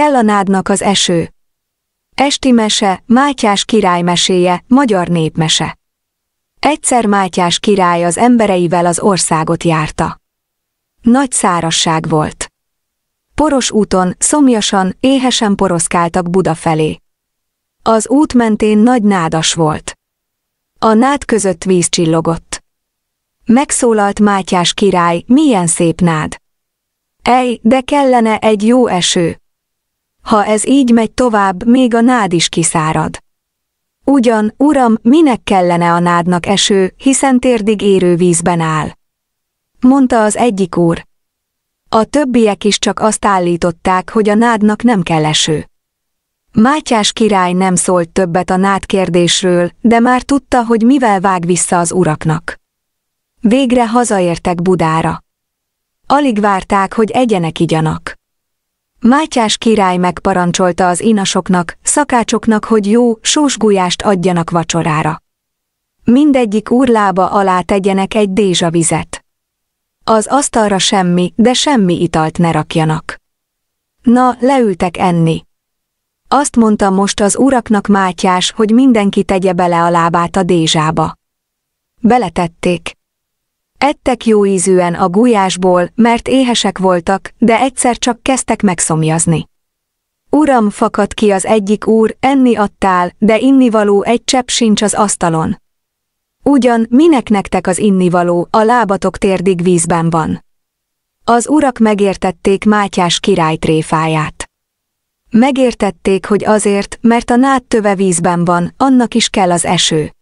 Kell a nádnak az eső. Esti mese, Mátyás király meséje, magyar népmese. Egyszer Mátyás király az embereivel az országot járta. Nagy szárasság volt. Poros úton, szomjasan, éhesen poroszkáltak Buda felé. Az út mentén nagy nádas volt. A nád között víz csillogott. Megszólalt Mátyás király, milyen szép nád. Ej, de kellene egy jó eső. Ha ez így megy tovább, még a nád is kiszárad. Ugyan, uram, minek kellene a nádnak eső, hiszen térdig érő vízben áll? Mondta az egyik úr. A többiek is csak azt állították, hogy a nádnak nem kell eső. Mátyás király nem szólt többet a nád kérdésről, de már tudta, hogy mivel vág vissza az uraknak. Végre hazaértek Budára. Alig várták, hogy egyenek igyanak. Mátyás király megparancsolta az inasoknak, szakácsoknak, hogy jó, sós gulyást adjanak vacsorára. Mindegyik úrlába alá tegyenek egy vizet. Az asztalra semmi, de semmi italt ne rakjanak. Na, leültek enni. Azt mondta most az uraknak Mátyás, hogy mindenki tegye bele a lábát a dézsába. Beletették. Ettek jó ízűen a gulyásból, mert éhesek voltak, de egyszer csak kezdtek megszomjazni. Uram, fakadt ki az egyik úr, enni adtál, de innivaló egy csepp sincs az asztalon. Ugyan, minek nektek az innivaló, a lábatok térdig vízben van. Az urak megértették Mátyás király tréfáját. Megértették, hogy azért, mert a nád töve vízben van, annak is kell az eső.